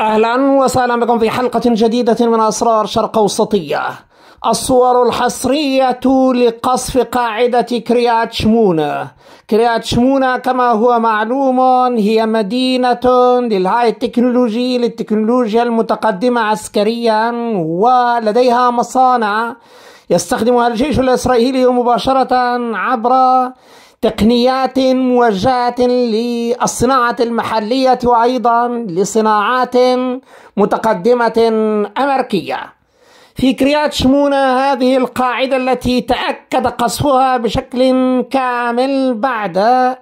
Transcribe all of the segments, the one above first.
أهلا وسهلا بكم في حلقة جديدة من أسرار شرق أوسطية الصور الحصرية لقصف قاعدة كرياتشمونة كرياتشمونة كما هو معلوم هي مدينة للهاي التكنولوجي للتكنولوجيا المتقدمة عسكريا ولديها مصانع يستخدمها الجيش الإسرائيلي مباشرة عبر تقنيات موجهة للصناعة المحلية وأيضا لصناعات متقدمة أمريكية في كريات شمونة هذه القاعدة التي تأكد قصفها بشكل كامل بعد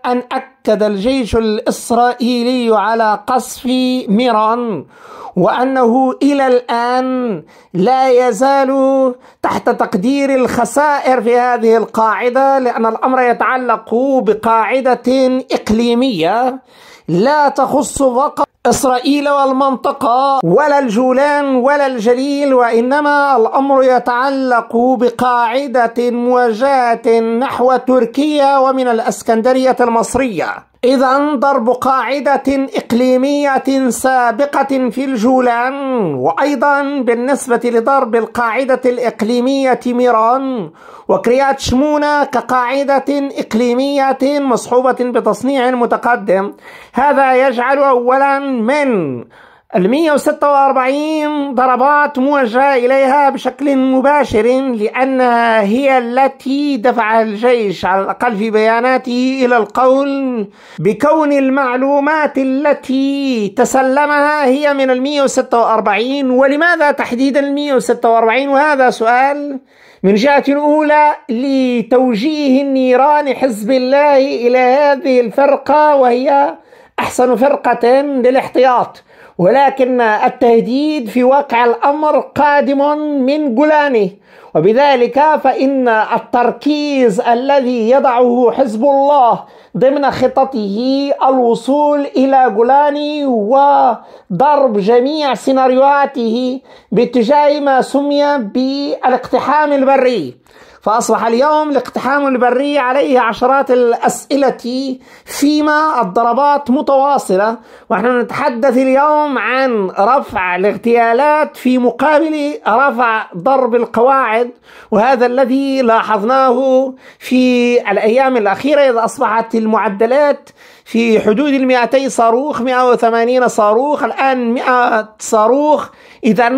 أن أكد الجيش الإسرائيلي على قصف ميران وأنه إلى الآن لا يزال تحت تقدير الخسائر في هذه القاعدة لأن الأمر يتعلق بقاعدة إقليمية لا تخص فقط إسرائيل والمنطقة ولا الجولان ولا الجليل وإنما الأمر يتعلق بقاعدة موجهة نحو تركيا ومن الأسكندرية المصرية إذا ضرب قاعدة إقليمية سابقة في الجولان وأيضا بالنسبة لضرب القاعدة الإقليمية ميران وكريات شمونة كقاعدة إقليمية مصحوبة بتصنيع متقدم هذا يجعل أولا من ال 146 ضربات موجهة إليها بشكل مباشر لأنها هي التي دفع الجيش على الأقل في بياناته إلى القول بكون المعلومات التي تسلمها هي من ال 146 ولماذا تحديدا ال 146 وهذا سؤال من جهة أولى لتوجيه النيران حزب الله إلى هذه الفرقة وهي أحسن فرقة للاحتياط ولكن التهديد في واقع الامر قادم من جولاني وبذلك فان التركيز الذي يضعه حزب الله ضمن خطته الوصول الى جولاني وضرب جميع سيناريوهاته باتجاه ما سمي بالاقتحام البري فأصبح اليوم الاقتحام البري عليه عشرات الأسئلة فيما الضربات متواصلة ونحن نتحدث اليوم عن رفع الاغتيالات في مقابل رفع ضرب القواعد وهذا الذي لاحظناه في الأيام الأخيرة إذ أصبحت المعدلات في حدود ال 200 صاروخ 180 صاروخ الآن 100 صاروخ إذا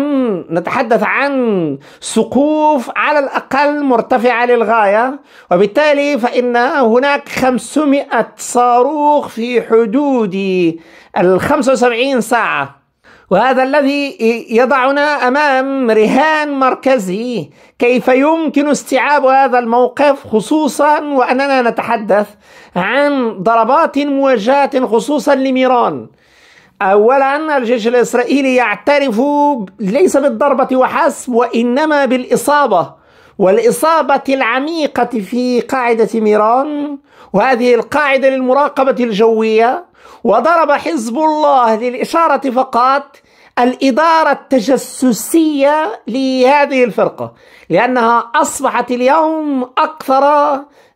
نتحدث عن سقوف على الأقل مرتفعة للغاية وبالتالي فإن هناك 500 صاروخ في حدود ال 75 ساعة وهذا الذي يضعنا امام رهان مركزي كيف يمكن استيعاب هذا الموقف خصوصا واننا نتحدث عن ضربات موجهه خصوصا لميران اولا الجيش الاسرائيلي يعترف ليس بالضربه وحسب وانما بالاصابه والاصابه العميقه في قاعده ميران وهذه القاعده للمراقبه الجويه وضرب حزب الله للإشارة فقط الإدارة التجسسية لهذه الفرقة لأنها أصبحت اليوم أكثر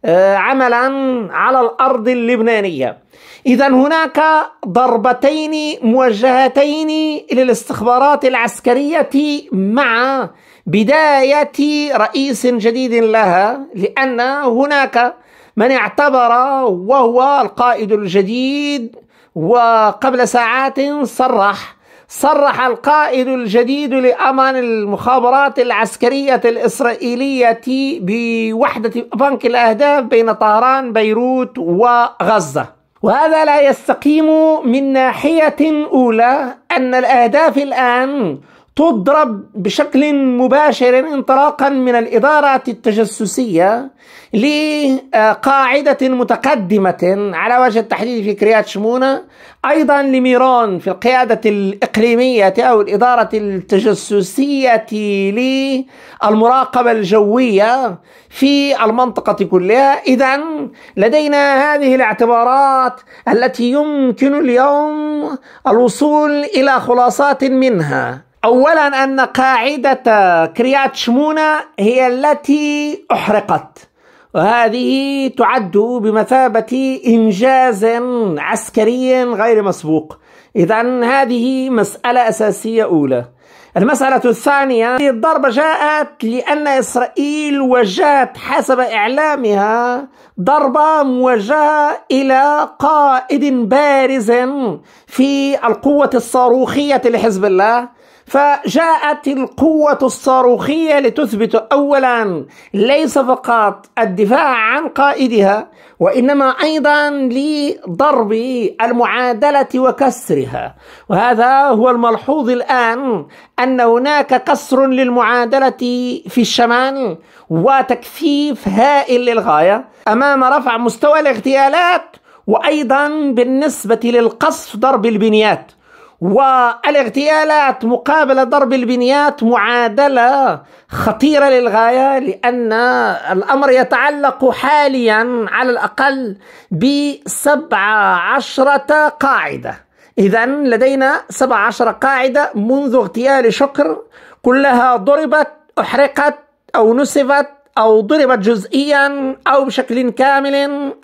آه، عملا على الأرض اللبنانية إذا هناك ضربتين موجهتين للاستخبارات العسكرية مع بداية رئيس جديد لها لأن هناك من اعتبر وهو القائد الجديد وقبل ساعات صرح صرح القائد الجديد لأمان المخابرات العسكرية الإسرائيلية بوحدة بنك الأهداف بين طهران بيروت وغزة وهذا لا يستقيم من ناحية أولى أن الأهداف الآن تضرب بشكل مباشر انطلاقا من الإدارة التجسسية لقاعدة متقدمة على وجه التحديد في كريات شمونة أيضا لميرون في القيادة الإقليمية أو الإدارة التجسسية للمراقبة الجوية في المنطقة كلها إذا لدينا هذه الاعتبارات التي يمكن اليوم الوصول إلى خلاصات منها أولا أن قاعدة كريات شمونة هي التي أحرقت وهذه تعد بمثابة إنجاز عسكري غير مسبوق إذا هذه مسألة أساسية أولى المسألة الثانية هذه الضربة جاءت لأن إسرائيل وجهت حسب إعلامها ضربة موجهة إلى قائد بارز في القوة الصاروخية لحزب الله فجاءت القوة الصاروخية لتثبت أولا ليس فقط الدفاع عن قائدها وإنما أيضا لضرب المعادلة وكسرها وهذا هو الملحوظ الآن أن هناك كسر للمعادلة في الشمال وتكثيف هائل للغاية أمام رفع مستوى الاغتيالات وأيضا بالنسبة للقصف ضرب البنيات والاغتيالات مقابل ضرب البنيات معادلة خطيرة للغاية لأن الأمر يتعلق حاليا على الأقل بسبعة عشرة قاعدة إذا لدينا سبعة عشر قاعدة منذ اغتيال شكر كلها ضربت أحرقت أو نسفت أو ضربت جزئيا أو بشكل كامل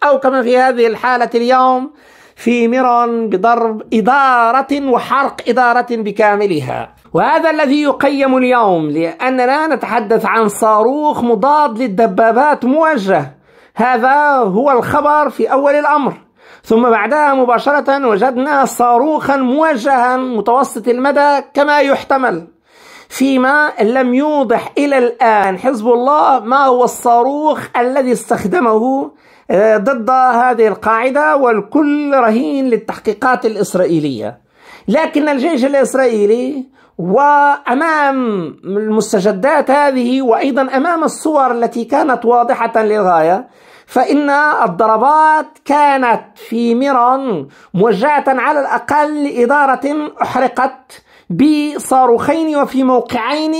أو كما في هذه الحالة اليوم في ميرون بضرب إدارة وحرق إدارة بكاملها وهذا الذي يقيم اليوم لأننا نتحدث عن صاروخ مضاد للدبابات موجه هذا هو الخبر في أول الأمر ثم بعدها مباشرة وجدنا صاروخا موجها متوسط المدى كما يحتمل فيما لم يوضح إلى الآن حزب الله ما هو الصاروخ الذي استخدمه ضد هذه القاعدة والكل رهين للتحقيقات الإسرائيلية لكن الجيش الإسرائيلي وأمام المستجدات هذه وأيضا أمام الصور التي كانت واضحة للغاية فإن الضربات كانت في ميران موجهة على الأقل لإدارة أحرقت بصاروخين وفي موقعين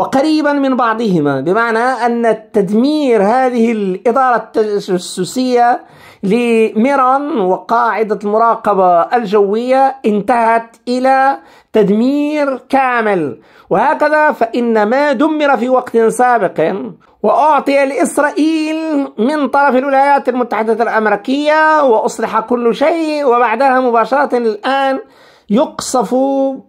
وقريبا من بعضهما بمعنى أن تدمير هذه الإدارة التجسسية لميران وقاعدة المراقبة الجوية انتهت إلى تدمير كامل وهكذا فإن ما دمر في وقت سابق وأعطي لإسرائيل من طرف الولايات المتحدة الأمريكية وأصلح كل شيء وبعدها مباشرة الآن يقصف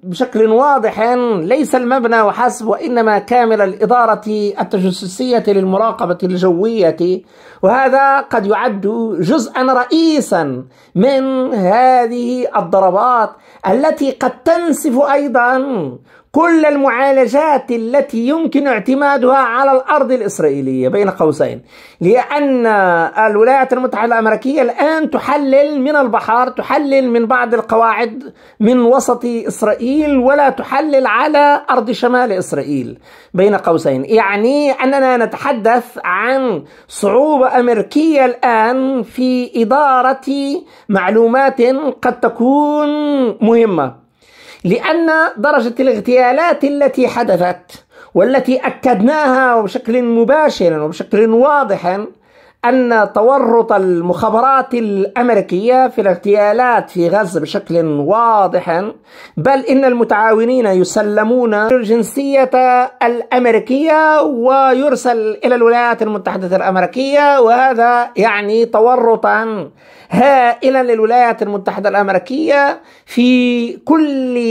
بشكل واضح ليس المبنى وحسب وإنما كامل الإدارة التجسسية للمراقبة الجوية وهذا قد يعد جزءا رئيسا من هذه الضربات التي قد تنسف أيضا كل المعالجات التي يمكن اعتمادها على الأرض الإسرائيلية بين قوسين لأن الولايات المتحدة الأمريكية الآن تحلل من البحار تحلل من بعض القواعد من وسط إسرائيل ولا تحلل على أرض شمال إسرائيل بين قوسين يعني أننا نتحدث عن صعوبة أمريكية الآن في إدارة معلومات قد تكون مهمة لأن درجة الاغتيالات التي حدثت والتي أكدناها بشكل مباشر وبشكل واضح أن تورط المخابرات الأمريكية في الاغتيالات في غزة بشكل واضح بل إن المتعاونين يسلمون الجنسية الأمريكية ويرسل إلى الولايات المتحدة الأمريكية وهذا يعني تورطا هائلا للولايات المتحدة الأمريكية في كل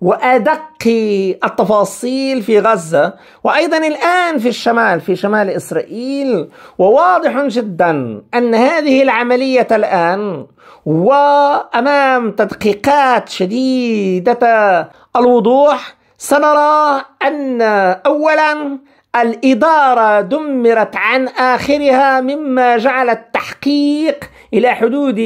وأدق تلقي التفاصيل في غزة وأيضا الآن في الشمال في شمال إسرائيل وواضح جدا أن هذه العملية الآن وأمام تدقيقات شديدة الوضوح سنرى أن أولا الإدارة دمرت عن آخرها مما جعل التحقيق إلى حدود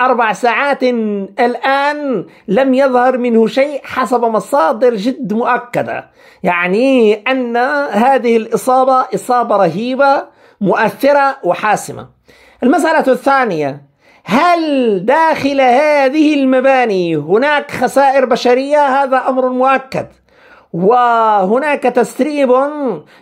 أربع ساعات الآن لم يظهر منه شيء حسب مصادر جد مؤكدة يعني أن هذه الإصابة إصابة رهيبة مؤثرة وحاسمة المسألة الثانية هل داخل هذه المباني هناك خسائر بشرية هذا أمر مؤكد وهناك تسريب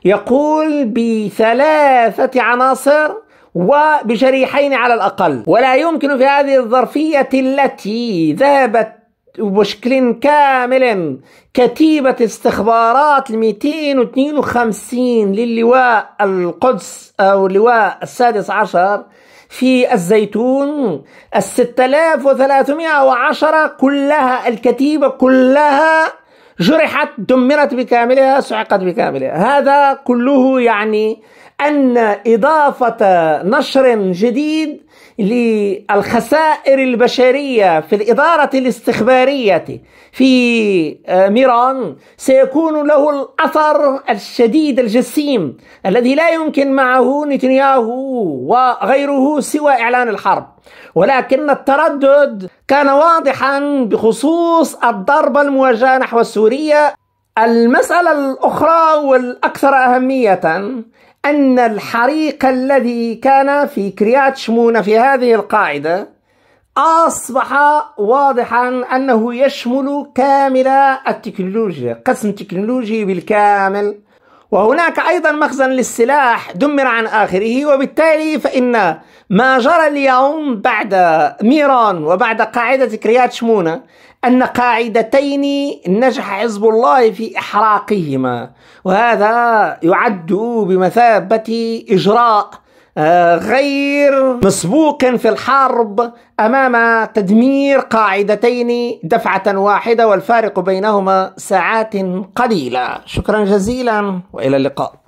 يقول بثلاثة عناصر وبشريحين على الأقل ولا يمكن في هذه الظرفية التي ذهبت بشكل كامل كتيبة استخبارات 252 للواء القدس أو اللواء السادس عشر في الزيتون الستة آلاف وثلاثمائة وعشرة كلها الكتيبة كلها جرحت دمرت بكاملها سعقت بكاملها هذا كله يعني أن إضافة نشر جديد للخسائر البشرية في الإدارة الاستخبارية في آه، ميران سيكون له الأثر الشديد الجسيم الذي لا يمكن معه نتنياهو وغيره سوى إعلان الحرب ولكن التردد كان واضحا بخصوص الضربة الموجهة نحو سوريا المسألة الأخرى والأكثر أهمية أن الحريق الذي كان في كريات في هذه القاعدة أصبح واضحا أنه يشمل كامل التكنولوجيا قسم تكنولوجي بالكامل وهناك أيضا مخزن للسلاح دمر عن آخره وبالتالي فإن ما جرى اليوم بعد ميران وبعد قاعدة كريات شمونة أن قاعدتين نجح حزب الله في إحراقهما وهذا يعد بمثابة إجراء غير مسبوق في الحرب امام تدمير قاعدتين دفعه واحده والفارق بينهما ساعات قليله شكرا جزيلا والى اللقاء